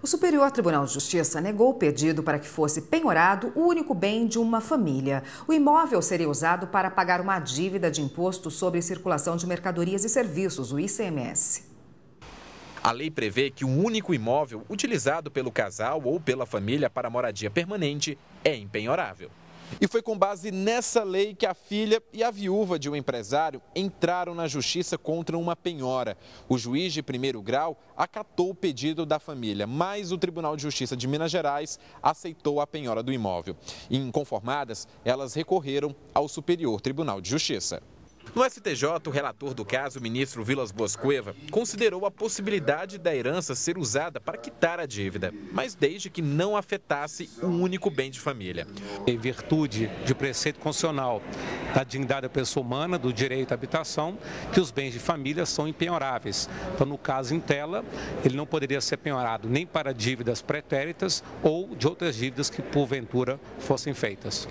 O Superior Tribunal de Justiça negou o pedido para que fosse penhorado o único bem de uma família. O imóvel seria usado para pagar uma dívida de imposto sobre circulação de mercadorias e serviços, o ICMS. A lei prevê que um único imóvel utilizado pelo casal ou pela família para moradia permanente é empenhorável. E foi com base nessa lei que a filha e a viúva de um empresário entraram na justiça contra uma penhora. O juiz de primeiro grau acatou o pedido da família, mas o Tribunal de Justiça de Minas Gerais aceitou a penhora do imóvel. Inconformadas, elas recorreram ao Superior Tribunal de Justiça. No STJ, o relator do caso, o ministro Vilas Boscueva, considerou a possibilidade da herança ser usada para quitar a dívida, mas desde que não afetasse um único bem de família. Em virtude de preceito constitucional da dignidade da pessoa humana, do direito à habitação, que os bens de família são impenhoráveis. Então, no caso em tela, ele não poderia ser penhorado nem para dívidas pretéritas ou de outras dívidas que porventura fossem feitas.